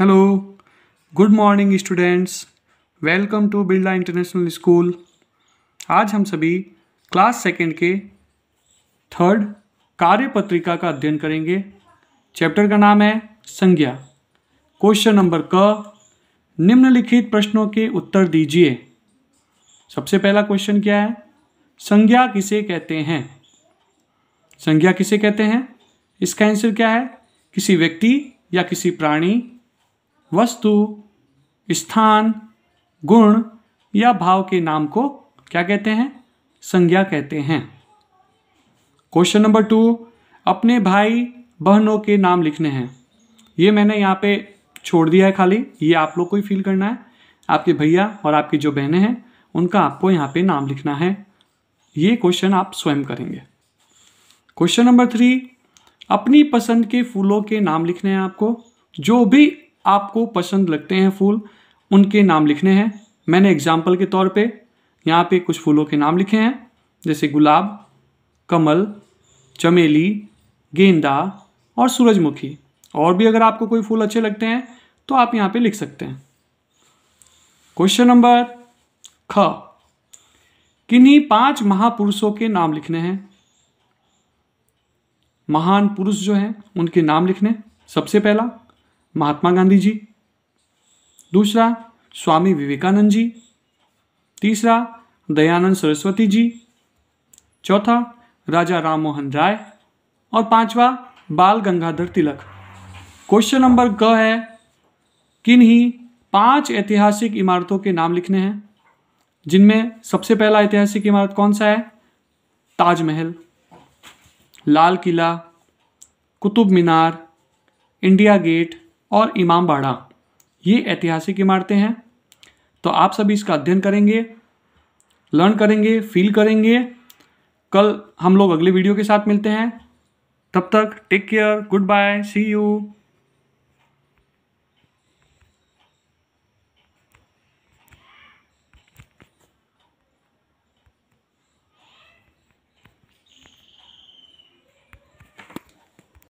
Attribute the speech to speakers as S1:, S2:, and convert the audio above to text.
S1: hello good morning students welcome to Birla international school आज हम सभी क्लास सेकेंड के थर्ड कार्य पत्रिका का अध्ययन करेंगे चैप्टर का नाम है संज्ञा क्वेश्चन नंबर क निम्नलिखित प्रश्नों के उत्तर दीजिए सबसे पहला क्वेश्चन क्या है संज्ञा किसे कहते हैं संज्ञा किसे कहते हैं इसका आंसर क्या है किसी व्यक्ति या किसी प्राणी वस्तु स्थान गुण या भाव के नाम को क्या कहते हैं संज्ञा कहते हैं क्वेश्चन नंबर टू अपने भाई बहनों के नाम लिखने हैं ये मैंने यहाँ पे छोड़ दिया है खाली ये आप लोग को ही फील करना है आपके भैया और आपकी जो बहनें हैं उनका आपको यहाँ पे नाम लिखना है ये क्वेश्चन आप स्वयं करेंगे क्वेश्चन नंबर थ्री अपनी पसंद के फूलों के नाम लिखने हैं आपको जो भी आपको पसंद लगते हैं फूल उनके नाम लिखने हैं मैंने एग्जाम्पल के तौर पे यहाँ पे कुछ फूलों के नाम लिखे हैं जैसे गुलाब कमल चमेली गेंदा और सूरजमुखी और भी अगर आपको कोई फूल अच्छे लगते हैं तो आप यहाँ पे लिख सकते हैं क्वेश्चन नंबर ख किन्हीं पांच महापुरुषों के नाम लिखने हैं महान पुरुष जो हैं उनके नाम लिखने सबसे पहला महात्मा गांधी जी दूसरा स्वामी विवेकानंद जी तीसरा दयानंद सरस्वती जी चौथा राजा राम मोहन राय और पांचवा बाल गंगाधर तिलक क्वेश्चन नंबर ग है किन्हीं पांच ऐतिहासिक इमारतों के नाम लिखने हैं जिनमें सबसे पहला ऐतिहासिक इमारत कौन सा है ताजमहल लाल किला कुतुब मीनार इंडिया गेट और इमाम बाड़ा ये ऐतिहासिक इमारतें हैं तो आप सभी इसका अध्ययन करेंगे लर्न करेंगे फील करेंगे कल हम लोग अगले वीडियो के साथ मिलते हैं तब तक take care good bye see you